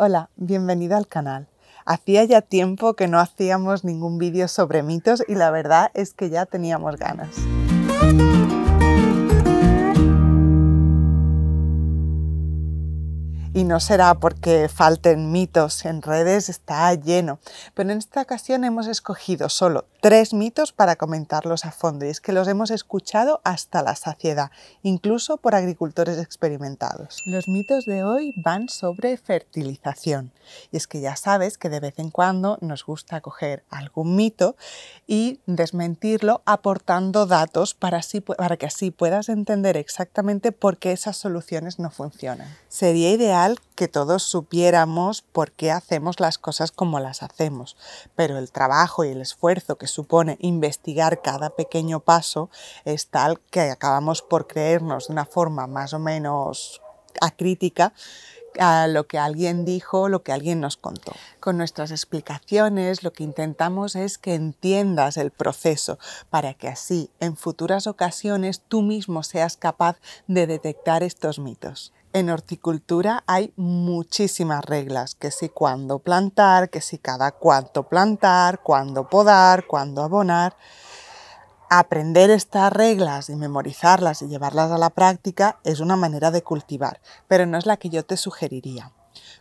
Hola, bienvenido al canal. Hacía ya tiempo que no hacíamos ningún vídeo sobre mitos y la verdad es que ya teníamos ganas. y no será porque falten mitos en redes, está lleno. Pero en esta ocasión hemos escogido solo tres mitos para comentarlos a fondo y es que los hemos escuchado hasta la saciedad, incluso por agricultores experimentados. Los mitos de hoy van sobre fertilización y es que ya sabes que de vez en cuando nos gusta coger algún mito y desmentirlo aportando datos para, así, para que así puedas entender exactamente por qué esas soluciones no funcionan. Sería ideal que todos supiéramos por qué hacemos las cosas como las hacemos, pero el trabajo y el esfuerzo que supone investigar cada pequeño paso es tal que acabamos por creernos de una forma más o menos acrítica a lo que alguien dijo, lo que alguien nos contó. Con nuestras explicaciones lo que intentamos es que entiendas el proceso para que así en futuras ocasiones tú mismo seas capaz de detectar estos mitos. En horticultura hay muchísimas reglas, que si cuándo plantar, que si cada cuánto plantar, cuándo podar, cuándo abonar. Aprender estas reglas y memorizarlas y llevarlas a la práctica es una manera de cultivar, pero no es la que yo te sugeriría.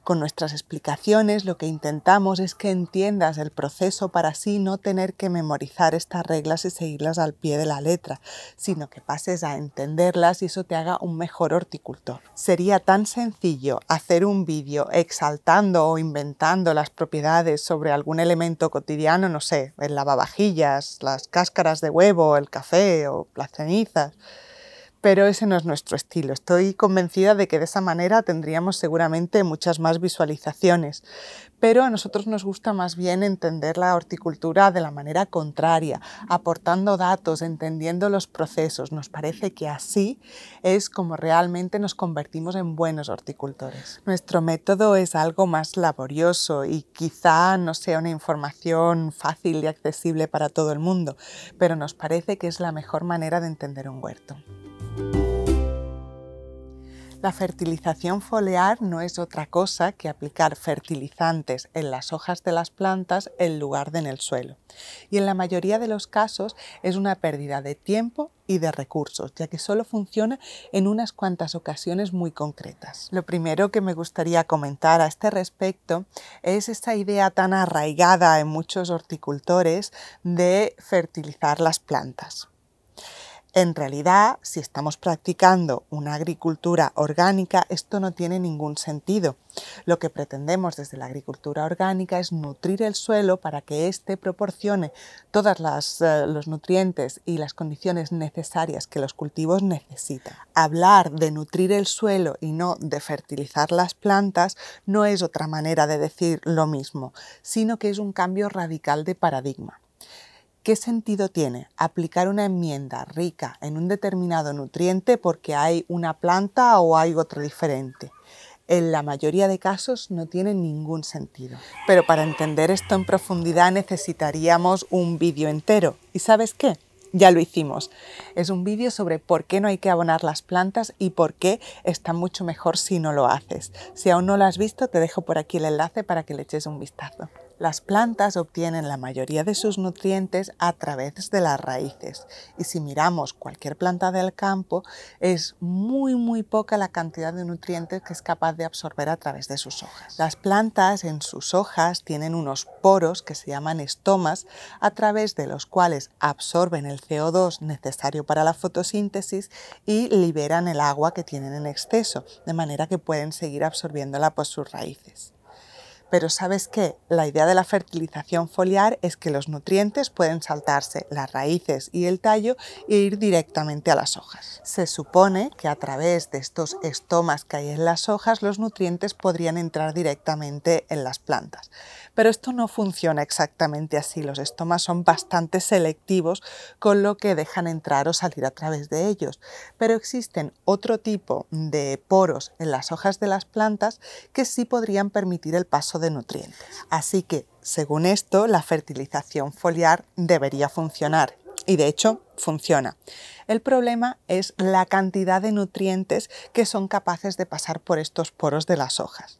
Con nuestras explicaciones lo que intentamos es que entiendas el proceso para así no tener que memorizar estas reglas y seguirlas al pie de la letra, sino que pases a entenderlas y eso te haga un mejor horticultor. Sería tan sencillo hacer un vídeo exaltando o inventando las propiedades sobre algún elemento cotidiano, no sé, el lavavajillas, las cáscaras de huevo, el café o las cenizas pero ese no es nuestro estilo. Estoy convencida de que de esa manera tendríamos seguramente muchas más visualizaciones, pero a nosotros nos gusta más bien entender la horticultura de la manera contraria, aportando datos, entendiendo los procesos. Nos parece que así es como realmente nos convertimos en buenos horticultores. Nuestro método es algo más laborioso y quizá no sea una información fácil y accesible para todo el mundo, pero nos parece que es la mejor manera de entender un huerto. La fertilización foliar no es otra cosa que aplicar fertilizantes en las hojas de las plantas en lugar de en el suelo. Y en la mayoría de los casos es una pérdida de tiempo y de recursos, ya que solo funciona en unas cuantas ocasiones muy concretas. Lo primero que me gustaría comentar a este respecto es esta idea tan arraigada en muchos horticultores de fertilizar las plantas. En realidad, si estamos practicando una agricultura orgánica, esto no tiene ningún sentido. Lo que pretendemos desde la agricultura orgánica es nutrir el suelo para que éste proporcione todos eh, los nutrientes y las condiciones necesarias que los cultivos necesitan. Hablar de nutrir el suelo y no de fertilizar las plantas no es otra manera de decir lo mismo, sino que es un cambio radical de paradigma. ¿Qué sentido tiene aplicar una enmienda rica en un determinado nutriente porque hay una planta o hay otro diferente? en la mayoría de casos no tiene ningún sentido. Pero para entender esto en profundidad necesitaríamos un vídeo entero. ¿Y sabes qué? Ya lo hicimos. Es un vídeo sobre por qué no hay que abonar las plantas y por qué está mucho mejor si no lo haces. Si aún no lo has visto, te dejo por aquí el enlace para que le eches un vistazo. Las plantas obtienen la mayoría de sus nutrientes a través de las raíces y si miramos cualquier planta del campo es muy muy poca la cantidad de nutrientes que es capaz de absorber a través de sus hojas. Las plantas en sus hojas tienen unos poros que se llaman estomas a través de los cuales absorben el CO2 necesario para la fotosíntesis y liberan el agua que tienen en exceso, de manera que pueden seguir absorbiéndola por sus raíces. Pero sabes qué? La idea de la fertilización foliar es que los nutrientes pueden saltarse las raíces y el tallo e ir directamente a las hojas. Se supone que a través de estos estomas que hay en las hojas los nutrientes podrían entrar directamente en las plantas. Pero esto no funciona exactamente así. Los estomas son bastante selectivos con lo que dejan entrar o salir a través de ellos. Pero existen otro tipo de poros en las hojas de las plantas que sí podrían permitir el paso de nutrientes. Así que, según esto, la fertilización foliar debería funcionar y de hecho, funciona. El problema es la cantidad de nutrientes que son capaces de pasar por estos poros de las hojas.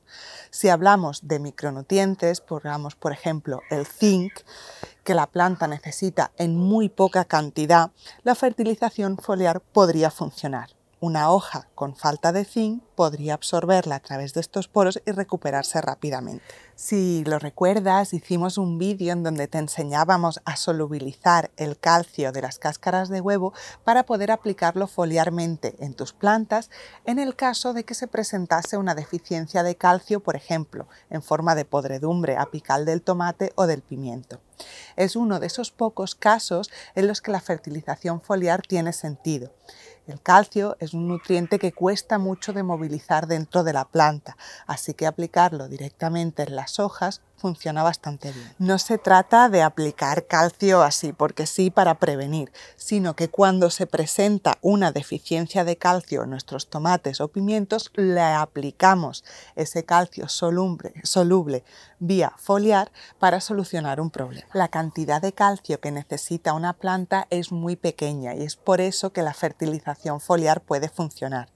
Si hablamos de micronutrientes, pongamos por ejemplo el zinc, que la planta necesita en muy poca cantidad, la fertilización foliar podría funcionar. Una hoja con falta de zinc podría absorberla a través de estos poros y recuperarse rápidamente. Si lo recuerdas, hicimos un vídeo en donde te enseñábamos a solubilizar el calcio de las cáscaras de huevo para poder aplicarlo foliarmente en tus plantas en el caso de que se presentase una deficiencia de calcio, por ejemplo, en forma de podredumbre apical del tomate o del pimiento. Es uno de esos pocos casos en los que la fertilización foliar tiene sentido el calcio es un nutriente que cuesta mucho de movilizar dentro de la planta, así que aplicarlo directamente en las hojas funciona bastante bien. No se trata de aplicar calcio así porque sí para prevenir, sino que cuando se presenta una deficiencia de calcio en nuestros tomates o pimientos, le aplicamos ese calcio soluble, soluble vía foliar para solucionar un problema. La cantidad de calcio que necesita una planta es muy pequeña y es por eso que la fertilización foliar puede funcionar.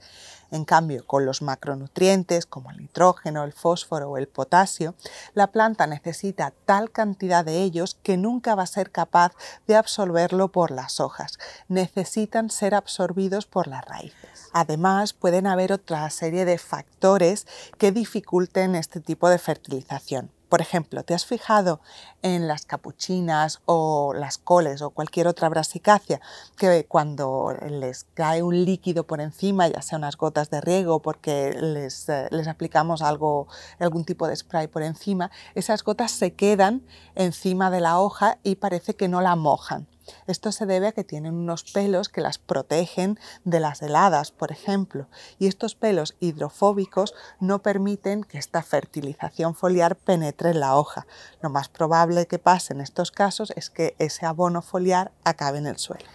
En cambio, con los macronutrientes como el nitrógeno, el fósforo o el potasio, la planta necesita tal cantidad de ellos que nunca va a ser capaz de absorberlo por las hojas. Necesitan ser absorbidos por las raíces. Además, pueden haber otra serie de factores que dificulten este tipo de fertilización. Por ejemplo, ¿te has fijado en las capuchinas o las coles o cualquier otra brasicacia que cuando les cae un líquido por encima, ya sea unas gotas de riego porque les, eh, les aplicamos algo, algún tipo de spray por encima, esas gotas se quedan encima de la hoja y parece que no la mojan. Esto se debe a que tienen unos pelos que las protegen de las heladas, por ejemplo, y estos pelos hidrofóbicos no permiten que esta fertilización foliar penetre en la hoja. Lo más probable que pase en estos casos es que ese abono foliar acabe en el suelo.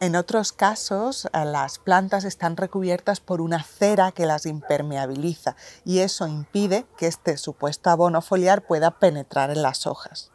En otros casos, eh, las plantas están recubiertas por una cera que las impermeabiliza y eso impide que este supuesto abono foliar pueda penetrar en las hojas.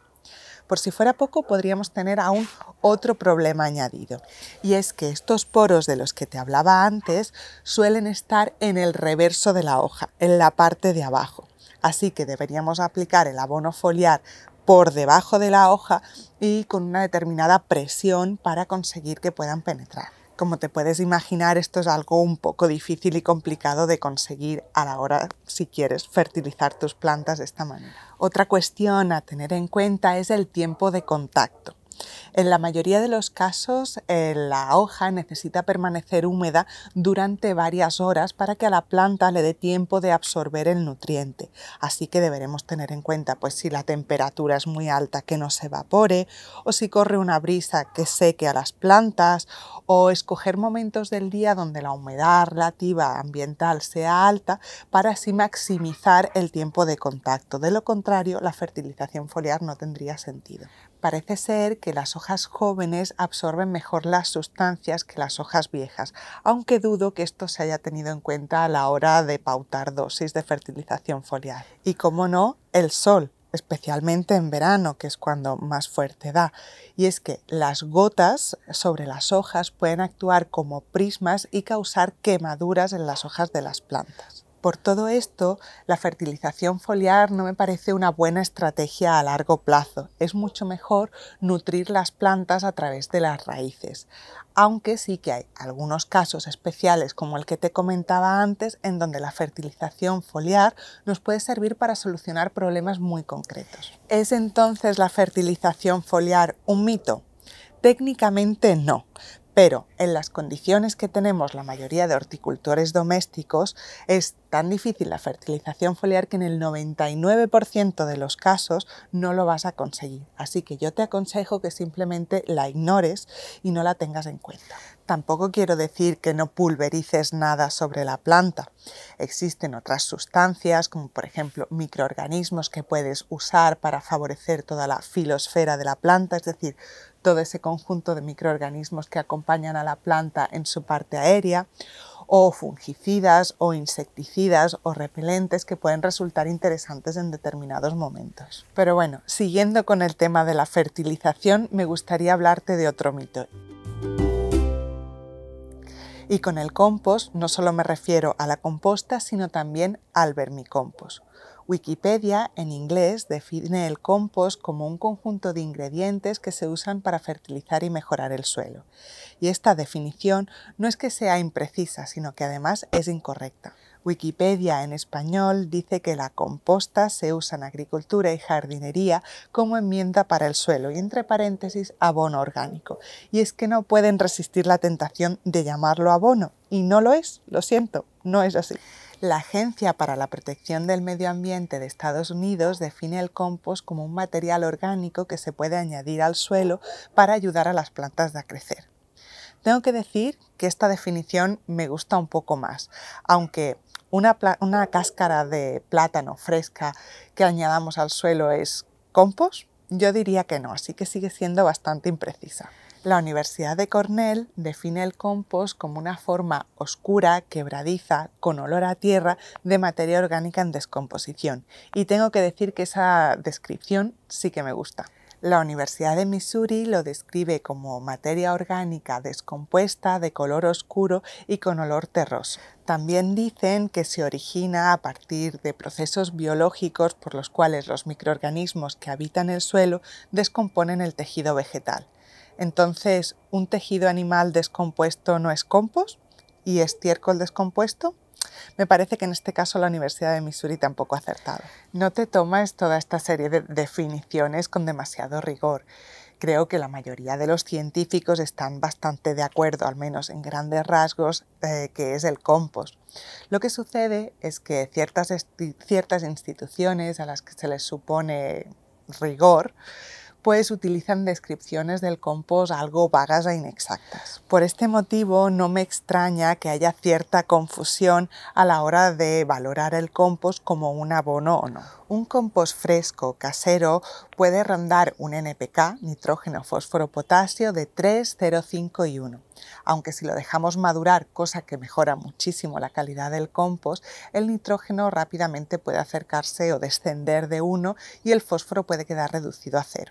Por si fuera poco, podríamos tener aún otro problema añadido, y es que estos poros de los que te hablaba antes suelen estar en el reverso de la hoja, en la parte de abajo. Así que deberíamos aplicar el abono foliar por debajo de la hoja y con una determinada presión para conseguir que puedan penetrar. Como te puedes imaginar, esto es algo un poco difícil y complicado de conseguir a la hora si quieres fertilizar tus plantas de esta manera. Otra cuestión a tener en cuenta es el tiempo de contacto. En la mayoría de los casos, eh, la hoja necesita permanecer húmeda durante varias horas para que a la planta le dé tiempo de absorber el nutriente. Así que deberemos tener en cuenta pues, si la temperatura es muy alta que no se evapore, o si corre una brisa que seque a las plantas, o escoger momentos del día donde la humedad relativa ambiental sea alta para así maximizar el tiempo de contacto. De lo contrario, la fertilización foliar no tendría sentido. Parece ser que las hojas jóvenes absorben mejor las sustancias que las hojas viejas, aunque dudo que esto se haya tenido en cuenta a la hora de pautar dosis de fertilización foliar. Y como no, el sol especialmente en verano, que es cuando más fuerte da. Y es que las gotas sobre las hojas pueden actuar como prismas y causar quemaduras en las hojas de las plantas. Por todo esto, la fertilización foliar no me parece una buena estrategia a largo plazo. Es mucho mejor nutrir las plantas a través de las raíces. Aunque sí que hay algunos casos especiales como el que te comentaba antes en donde la fertilización foliar nos puede servir para solucionar problemas muy concretos. ¿Es entonces la fertilización foliar un mito? Técnicamente no, pero en las condiciones que tenemos la mayoría de horticultores domésticos es tan difícil la fertilización foliar que en el 99% de los casos no lo vas a conseguir. Así que yo te aconsejo que simplemente la ignores y no la tengas en cuenta. Tampoco quiero decir que no pulverices nada sobre la planta. Existen otras sustancias, como por ejemplo microorganismos que puedes usar para favorecer toda la filosfera de la planta, es decir, todo ese conjunto de microorganismos que acompañan a la planta en su parte aérea, o fungicidas o insecticidas o repelentes que pueden resultar interesantes en determinados momentos. Pero bueno, siguiendo con el tema de la fertilización, me gustaría hablarte de otro mito. Y con el compost no solo me refiero a la composta, sino también al vermicompost. Wikipedia, en inglés, define el compost como un conjunto de ingredientes que se usan para fertilizar y mejorar el suelo. Y esta definición no es que sea imprecisa, sino que además es incorrecta. Wikipedia en español dice que la composta se usa en agricultura y jardinería como enmienda para el suelo y entre paréntesis abono orgánico. Y es que no pueden resistir la tentación de llamarlo abono y no lo es, lo siento, no es así. La Agencia para la Protección del Medio Ambiente de Estados Unidos define el compost como un material orgánico que se puede añadir al suelo para ayudar a las plantas a crecer. Tengo que decir que esta definición me gusta un poco más, aunque una, una cáscara de plátano fresca que añadamos al suelo es compost, yo diría que no, así que sigue siendo bastante imprecisa. La Universidad de Cornell define el compost como una forma oscura, quebradiza, con olor a tierra de materia orgánica en descomposición. Y tengo que decir que esa descripción sí que me gusta. La Universidad de Missouri lo describe como materia orgánica descompuesta de color oscuro y con olor terroso. También dicen que se origina a partir de procesos biológicos por los cuales los microorganismos que habitan el suelo descomponen el tejido vegetal. Entonces, un tejido animal descompuesto no es compost y estiércol descompuesto. Me parece que en este caso la Universidad de Missouri tampoco ha acertado. No te tomas toda esta serie de definiciones con demasiado rigor. Creo que la mayoría de los científicos están bastante de acuerdo, al menos en grandes rasgos, eh, que es el compost. Lo que sucede es que ciertas instituciones a las que se les supone rigor pues utilizan descripciones del compost algo vagas e inexactas. Por este motivo no me extraña que haya cierta confusión a la hora de valorar el compost como un abono o no. Un compost fresco casero puede rondar un NPK, nitrógeno, fósforo, potasio, de 3, 0, 5 y 1. Aunque si lo dejamos madurar, cosa que mejora muchísimo la calidad del compost, el nitrógeno rápidamente puede acercarse o descender de 1 y el fósforo puede quedar reducido a 0.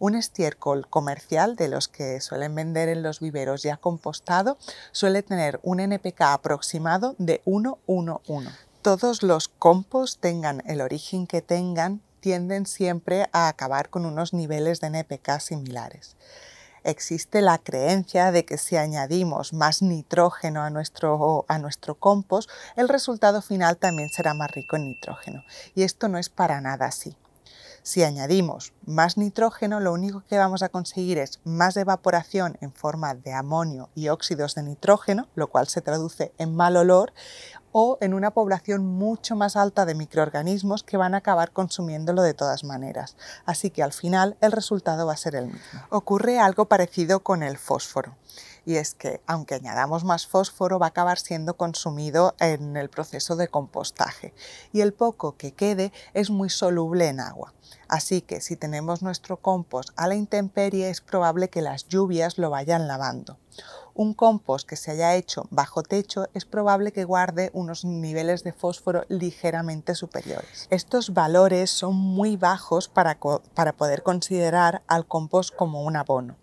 Un estiércol comercial de los que suelen vender en los viveros ya compostado suele tener un NPK aproximado de 111. Todos los compost, tengan el origen que tengan, tienden siempre a acabar con unos niveles de NPK similares existe la creencia de que si añadimos más nitrógeno a nuestro, a nuestro compost, el resultado final también será más rico en nitrógeno. Y esto no es para nada así. Si añadimos más nitrógeno, lo único que vamos a conseguir es más evaporación en forma de amonio y óxidos de nitrógeno, lo cual se traduce en mal olor, o en una población mucho más alta de microorganismos que van a acabar consumiéndolo de todas maneras. Así que al final el resultado va a ser el mismo. Ocurre algo parecido con el fósforo y es que aunque añadamos más fósforo va a acabar siendo consumido en el proceso de compostaje y el poco que quede es muy soluble en agua. Así que si tenemos nuestro compost a la intemperie es probable que las lluvias lo vayan lavando. Un compost que se haya hecho bajo techo es probable que guarde unos niveles de fósforo ligeramente superiores. Estos valores son muy bajos para, para poder considerar al compost como un abono.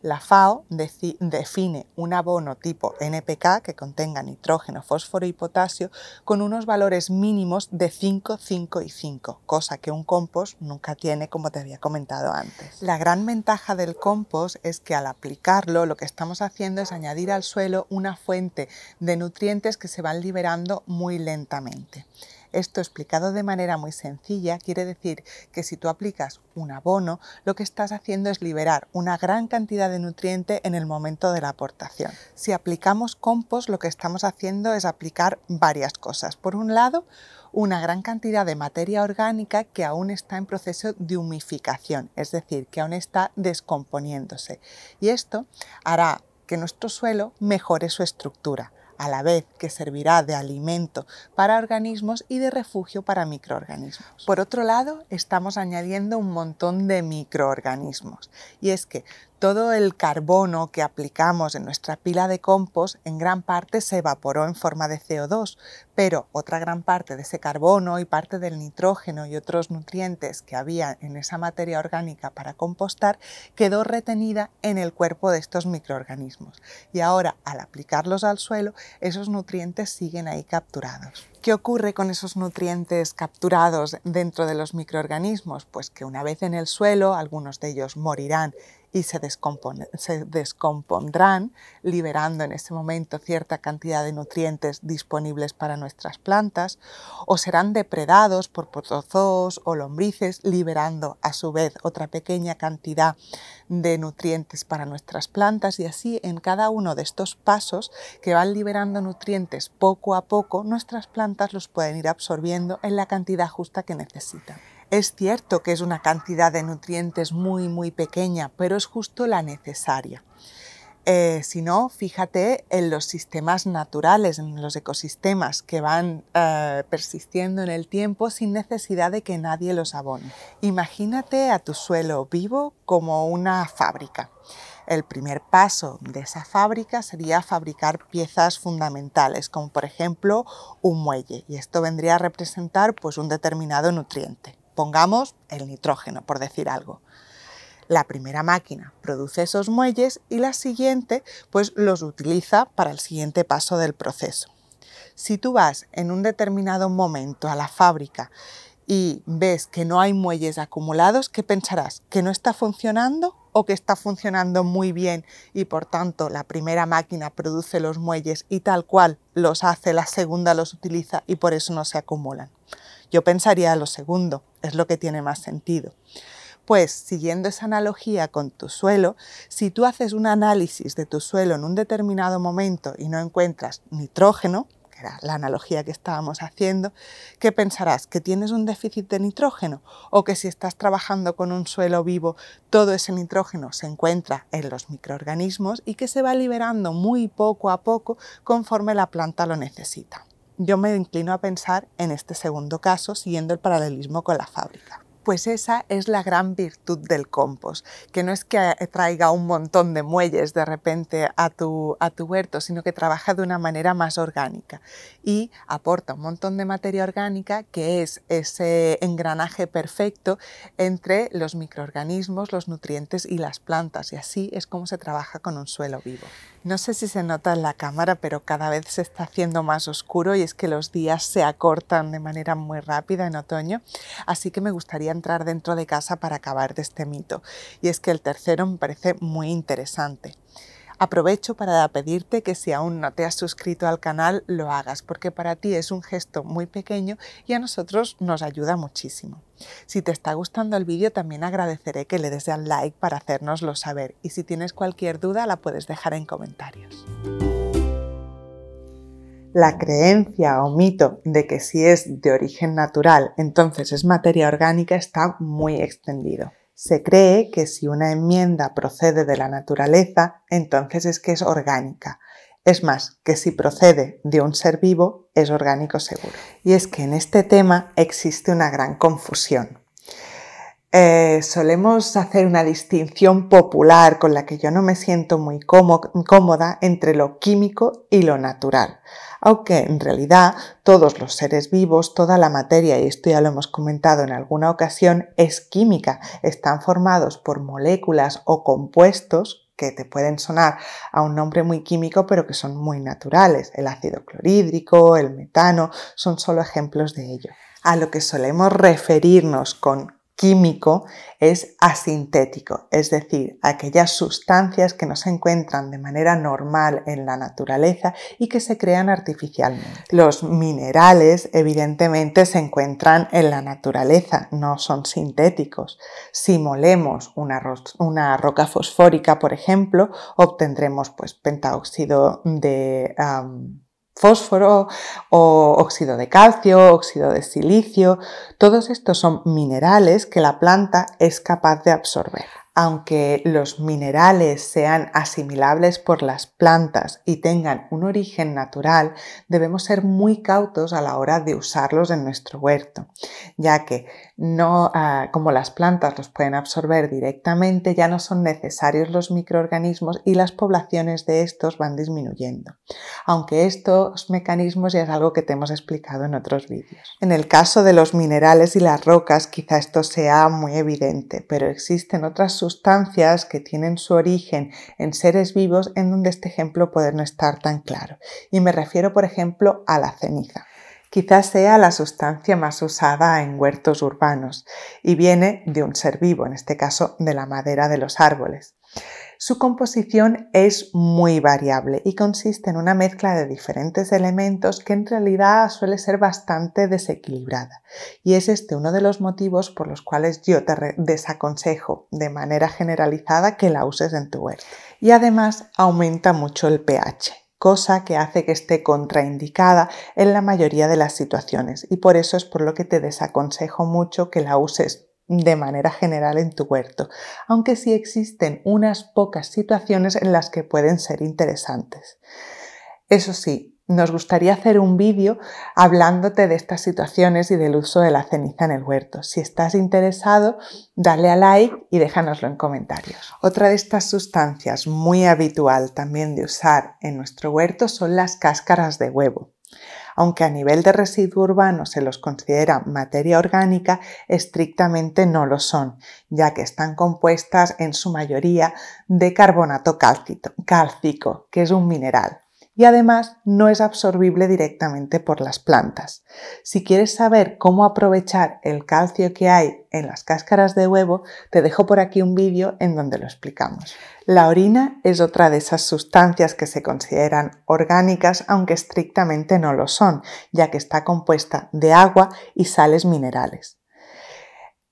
La FAO define un abono tipo NPK que contenga nitrógeno, fósforo y potasio con unos valores mínimos de 5, 5 y 5, cosa que un compost nunca tiene como te había comentado antes. La gran ventaja del compost es que al aplicarlo lo que estamos haciendo es añadir al suelo una fuente de nutrientes que se van liberando muy lentamente. Esto explicado de manera muy sencilla quiere decir que si tú aplicas un abono, lo que estás haciendo es liberar una gran cantidad de nutriente en el momento de la aportación. Si aplicamos compost, lo que estamos haciendo es aplicar varias cosas. Por un lado, una gran cantidad de materia orgánica que aún está en proceso de humificación, es decir, que aún está descomponiéndose. Y esto hará que nuestro suelo mejore su estructura a la vez que servirá de alimento para organismos y de refugio para microorganismos. Por otro lado, estamos añadiendo un montón de microorganismos y es que todo el carbono que aplicamos en nuestra pila de compost en gran parte se evaporó en forma de CO2, pero otra gran parte de ese carbono y parte del nitrógeno y otros nutrientes que había en esa materia orgánica para compostar quedó retenida en el cuerpo de estos microorganismos. Y ahora, al aplicarlos al suelo, esos nutrientes siguen ahí capturados. ¿Qué ocurre con esos nutrientes capturados dentro de los microorganismos? Pues que una vez en el suelo, algunos de ellos morirán y se, descompondrán, liberando en ese momento cierta cantidad de nutrientes disponibles para nuestras plantas, o serán depredados por protozoos o lombrices, liberando a su vez otra pequeña cantidad de nutrientes para nuestras plantas y así en cada uno de estos pasos que van liberando nutrientes poco a poco, nuestras plantas los pueden ir absorbiendo en la cantidad justa que necesitan. Es cierto que es una cantidad de nutrientes muy, muy pequeña, pero es justo la necesaria. Eh, si no, fíjate en los sistemas naturales, en los ecosistemas que van eh, persistiendo en el tiempo sin necesidad de que nadie los abone. Imagínate a tu suelo vivo como una fábrica. El primer paso de esa fábrica sería fabricar piezas fundamentales, como por ejemplo un muelle, y esto vendría a representar pues, un determinado nutriente. Pongamos el nitrógeno, por decir algo. La primera máquina produce esos muelles y la siguiente pues los utiliza para el siguiente paso del proceso. Si tú vas en un determinado momento a la fábrica y ves que no hay muelles acumulados, ¿qué pensarás? ¿Que no está funcionando o que está funcionando muy bien y por tanto la primera máquina produce los muelles y tal cual los hace, la segunda los utiliza y por eso no se acumulan? Yo pensaría lo segundo es lo que tiene más sentido. Pues siguiendo esa analogía con tu suelo, si tú haces un análisis de tu suelo en un determinado momento y no encuentras nitrógeno, que era la analogía que estábamos haciendo, ¿qué pensarás? ¿Que tienes un déficit de nitrógeno? ¿O que si estás trabajando con un suelo vivo, todo ese nitrógeno se encuentra en los microorganismos y que se va liberando muy poco a poco conforme la planta lo necesita? yo me inclino a pensar en este segundo caso, siguiendo el paralelismo con la fábrica. Pues esa es la gran virtud del compost, que no es que traiga un montón de muelles de repente a tu, a tu huerto, sino que trabaja de una manera más orgánica y aporta un montón de materia orgánica que es ese engranaje perfecto entre los microorganismos, los nutrientes y las plantas. Y así es como se trabaja con un suelo vivo. No sé si se nota en la cámara, pero cada vez se está haciendo más oscuro y es que los días se acortan de manera muy rápida en otoño, así que me gustaría entrar dentro de casa para acabar de este mito. Y es que el tercero me parece muy interesante. Aprovecho para pedirte que si aún no te has suscrito al canal lo hagas porque para ti es un gesto muy pequeño y a nosotros nos ayuda muchísimo. Si te está gustando el vídeo también agradeceré que le des al like para hacernoslo saber y si tienes cualquier duda la puedes dejar en comentarios. La creencia o mito de que si es de origen natural entonces es materia orgánica está muy extendido. Se cree que si una enmienda procede de la naturaleza, entonces es que es orgánica. Es más, que si procede de un ser vivo, es orgánico seguro. Y es que en este tema existe una gran confusión. Eh, solemos hacer una distinción popular con la que yo no me siento muy cómoda entre lo químico y lo natural. Aunque en realidad todos los seres vivos, toda la materia, y esto ya lo hemos comentado en alguna ocasión, es química. Están formados por moléculas o compuestos que te pueden sonar a un nombre muy químico, pero que son muy naturales. El ácido clorhídrico, el metano, son solo ejemplos de ello. A lo que solemos referirnos con químico es asintético, es decir, aquellas sustancias que no se encuentran de manera normal en la naturaleza y que se crean artificialmente. Los minerales evidentemente se encuentran en la naturaleza, no son sintéticos. Si molemos una, roca fosfórica, por ejemplo, obtendremos pues, pentaóxido de fósforo o óxido de calcio, óxido de silicio. Todos estos son minerales que la planta es capaz de absorber. Aunque los minerales sean asimilables por las plantas y tengan un origen natural, debemos ser muy cautos a la hora de usarlos en nuestro huerto, ya que no, ah, como las plantas los pueden absorber directamente, ya no son necesarios los microorganismos y las poblaciones de estos van disminuyendo. Aunque estos mecanismos ya es algo que te hemos explicado en otros vídeos. En el caso de los minerales y las rocas, quizá esto sea muy evidente, pero existen otras sustancias que tienen su origen en seres vivos en donde este ejemplo puede no estar tan claro. Y me refiero, por ejemplo, a la ceniza quizás sea la sustancia más usada en huertos urbanos y viene de un ser vivo, en este caso de la madera de los árboles. Su composición es muy variable y consiste en una mezcla de diferentes elementos que en realidad suele ser bastante desequilibrada. Y es este uno de los motivos por los cuales yo te desaconsejo de manera generalizada que la uses en tu huerto. Y además aumenta mucho el pH cosa que hace que esté contraindicada en la mayoría de las situaciones y por eso es por lo que te desaconsejo mucho que la uses de manera general en tu huerto, aunque sí existen unas pocas situaciones en las que pueden ser interesantes. Eso sí, nos gustaría hacer un vídeo hablándote de estas situaciones y del uso de la ceniza en el huerto. Si estás interesado, dale a like y déjanoslo en comentarios. Otra de estas sustancias muy habitual también de usar en nuestro huerto son las cáscaras de huevo. Aunque a nivel de residuo urbano se los considera materia orgánica, estrictamente no lo son, ya que están compuestas en su mayoría de carbonato cálcico, que es un mineral y además no es absorbible directamente por las plantas. Si quieres saber cómo aprovechar el calcio que hay en las cáscaras de huevo, te dejo por aquí un vídeo en donde lo explicamos. La orina es otra de esas sustancias que se consideran orgánicas, aunque estrictamente no lo son, ya que está compuesta de agua y sales minerales.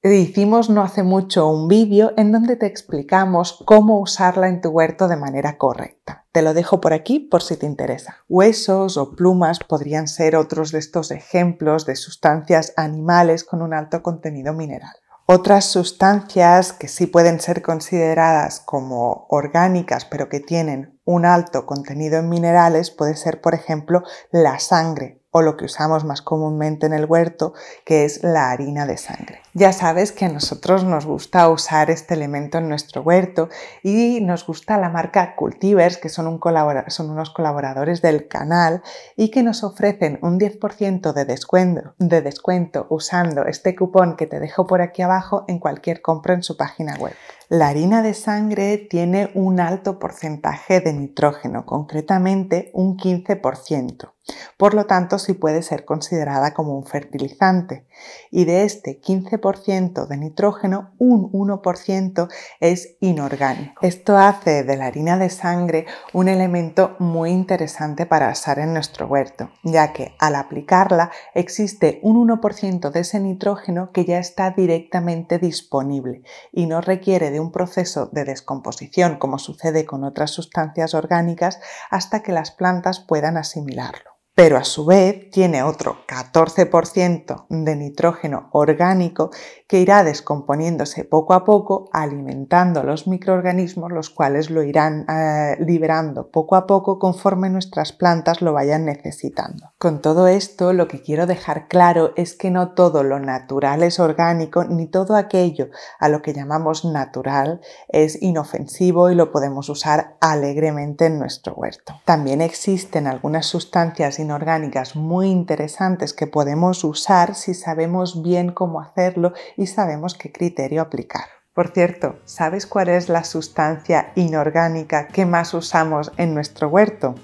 Hicimos no hace mucho un vídeo en donde te explicamos cómo usarla en tu huerto de manera correcta. Te lo dejo por aquí por si te interesa. Huesos o plumas podrían ser otros de estos ejemplos de sustancias animales con un alto contenido mineral. Otras sustancias que sí pueden ser consideradas como orgánicas pero que tienen un alto contenido en minerales puede ser, por ejemplo, la sangre o lo que usamos más comúnmente en el huerto, que es la harina de sangre. Ya sabes que a nosotros nos gusta usar este elemento en nuestro huerto y nos gusta la marca Cultivers, que son, unos colaboradores del canal y que nos ofrecen un 10% de descuento, de descuento usando este cupón que te dejo por aquí abajo en cualquier compra en su página web. La harina de sangre tiene un alto porcentaje de nitrógeno, concretamente un 15%. Por lo tanto, sí puede ser considerada como un fertilizante. Y de este 15% de nitrógeno, un 1% es inorgánico. Esto hace de la harina de sangre un elemento muy interesante para asar en nuestro huerto, ya que al aplicarla existe un 1% de ese nitrógeno que ya está directamente disponible y no requiere de un proceso de descomposición como sucede con otras sustancias orgánicas hasta que las plantas puedan asimilarlo pero a su vez tiene otro 14% de nitrógeno orgánico que irá descomponiéndose poco a poco, alimentando los microorganismos, los cuales lo irán eh, liberando poco a poco conforme nuestras plantas lo vayan necesitando. Con todo esto, lo que quiero dejar claro es que no todo lo natural es orgánico, ni todo aquello a lo que llamamos natural es inofensivo y lo podemos usar alegremente en nuestro huerto. También existen algunas sustancias inorgánicas muy interesantes que podemos usar si sabemos bien cómo hacerlo y sabemos qué criterio aplicar. Por cierto, ¿sabes cuál es la sustancia inorgánica que más usamos en nuestro huerto?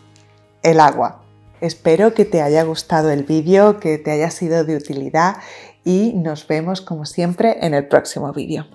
El agua. Espero que te haya gustado el vídeo, que te haya sido de utilidad y nos vemos como siempre en el próximo vídeo.